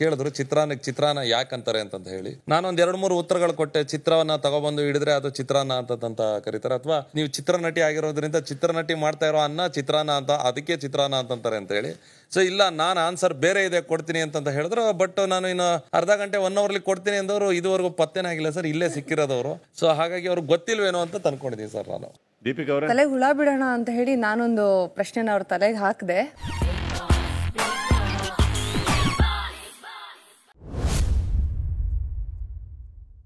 ಕೇಳಿದ್ರು ಚಿತ್ರಾನ್ನಕ್ಕೆ ಚಿತ್ರಾನ್ನ ಯಾಕಂತಾರೆ ಅಂತಂತ ಹೇಳಿ ನಾನೊಂದ್ ಎರಡ್ ಮೂರು ಉತ್ತರಗಳು ಕೊಟ್ಟೆ ಚಿತ್ರವನ್ನ ತಗೊಬಂದು ಹಿಡಿದ್ರೆ ಅದು ಚಿತ್ರಾನ್ನ ಅಂತಂತ ಕರೀತಾರೆ ಅಥವಾ ನೀವು ಚಿತ್ರನಟಿ ಆಗಿರೋದ್ರಿಂದ ಚಿತ್ರನಟಿ ಮಾಡ್ತಾ ಇರೋ ಅನ್ನ ಚಿತ್ರಾನ್ನ ಅಂತ ಅದಕ್ಕೆ ಚಿತ್ರಾನ್ನ ಅಂತಂತಾರೆ ಅಂತ ಹೇಳಿ ಸೊ ಇಲ್ಲ ನಾನು ಆನ್ಸರ್ ಬೇರೆ ಇದೆ ಕೊಡ್ತೀನಿ ಅಂತ ಹೇಳಿದ್ರು ಬಟ್ ನಾನು ಇನ್ನು ಅರ್ಧ ಗಂಟೆ ಒನ್ ಅವರ್ಲಿ ಕೊಡ್ತೀನಿ ಅಂದವರು ಇದುವರೆಗೂ ಪತ್ತೇನೇ ಆಗಿಲ್ಲ ಸರ್ ಇಲ್ಲೇ ಸಿಕ್ಕಿರೋದವರು ಸೊ ಹಾಗಾಗಿ ಅವ್ರಿಗೆ ಗೊತ್ತಿಲ್ವೇನೋ ಅಂತ ತಂದ್ಕೊಂಡಿದ್ದೀನಿ ಸರ್ ನಾನು ದೀಪಿಕಾ ತಲೆಗೆ ಹುಳ ಬಿಡೋಣ ಅಂತ ಹೇಳಿ ನಾನೊಂದು ಪ್ರಶ್ನೆನ ಅವ್ರ ತಲೆಗೆ ಹಾಕಿದೆ